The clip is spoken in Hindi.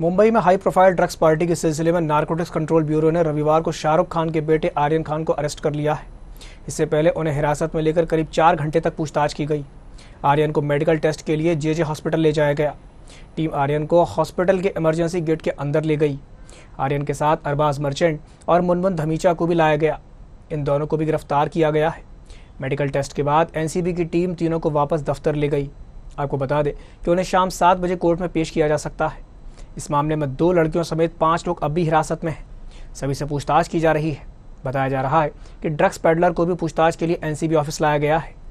मुंबई में हाई प्रोफाइल ड्रग्स पार्टी के सिलसिले में नारकोटिक्स कंट्रोल ब्यूरो ने रविवार को शाहरुख खान के बेटे आर्यन खान को अरेस्ट कर लिया है इससे पहले उन्हें हिरासत में लेकर करीब चार घंटे तक पूछताछ की गई आर्यन को मेडिकल टेस्ट के लिए जे हॉस्पिटल ले जाया गया टीम आर्यन को हॉस्पिटल के इमरजेंसी गेट के अंदर ले गई आर्यन के साथ अरबाज मर्चेंट और मुनमुन धमीचा को भी लाया गया इन दोनों को भी गिरफ्तार किया गया है मेडिकल टेस्ट के बाद एनसीबी की टीम तीनों को वापस दफ्तर ले गई आपको बता दें कि उन्हें शाम सात बजे कोर्ट में पेश किया जा सकता है इस मामले में दो लड़कियों समेत पांच लोग अब भी हिरासत में हैं सभी से पूछताछ की जा रही है बताया जा रहा है कि ड्रग्स पेडलर को भी पूछताछ के लिए एनसीबी ऑफिस लाया गया है